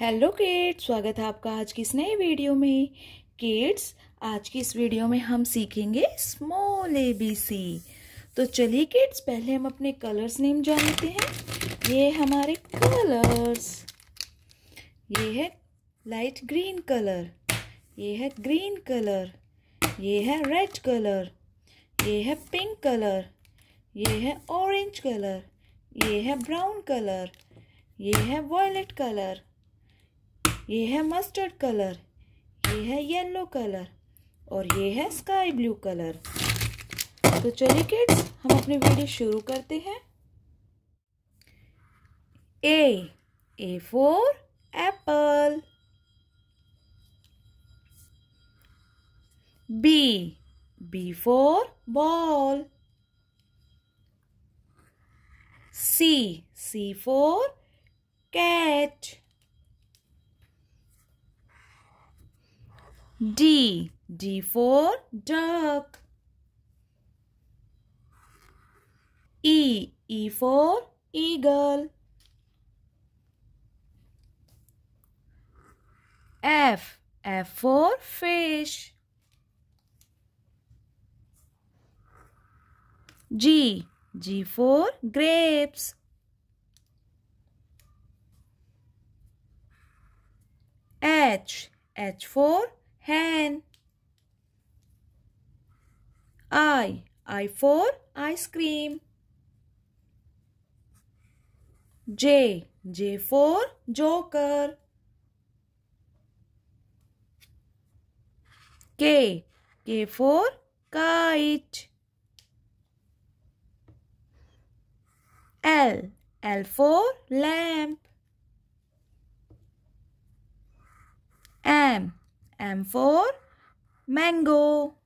Hello kids स्वागत है आपका आज की इस नए वीडियो में किड्स आज की इस वीडियो में हम सीखेंगे स्मॉल ए बी सी तो चलिए किड्स पहले हम अपने कलर्स नेम जान लेते हैं ये हमारे कलर्स ये है लाइट ग्रीन कलर ये है ग्रीन कलर ये है रेड कलर ये है पिंक कलर ये है ऑरेंज कलर ये है ब्राउन कलर ये है वॉयलेट कलर ये है मस्टर्ड कलर ये है येलो कलर और ये है स्काई ब्लू कलर तो चलिए किड्स हम अपनी वीडियो शुरू करते हैं A A for apple B B for ball C C for cat D. D for duck. E. E for eagle. F. F for fish. G. G for grapes. H. H for hen. I, I for ice cream. J, J for joker. K, K for kite. L, L for lamp. M, M for mango.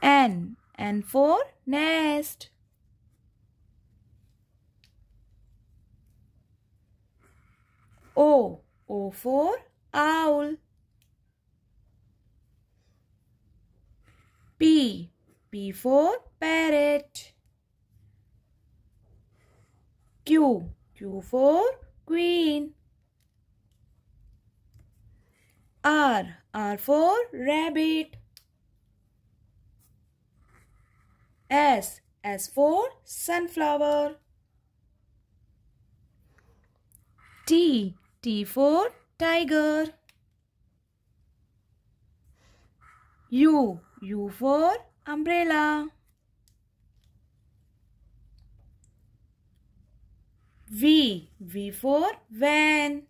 N, N for nest. O, O for owl. P, P for parrot. Q, Q for queen. R. R for rabbit. S. S for sunflower. T. T for tiger. U. U for umbrella. V. V for van.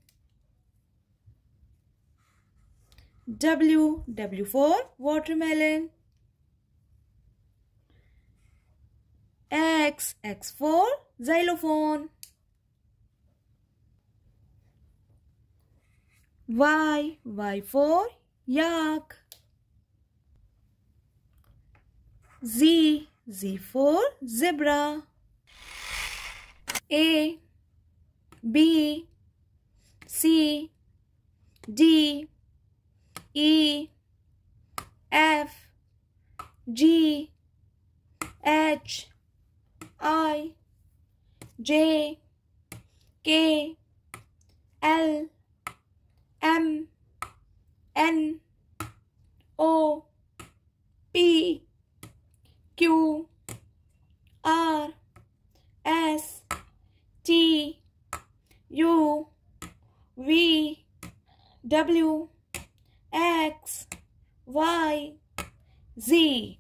W. W four watermelon. X. X four xylophone. Y. Y four yak. Z. Z four zebra. A. B. C. D. E, F, G, H, I, J, K, L, M, N, O, P, Q, R, S, T, U, V, W, X, Y, Z.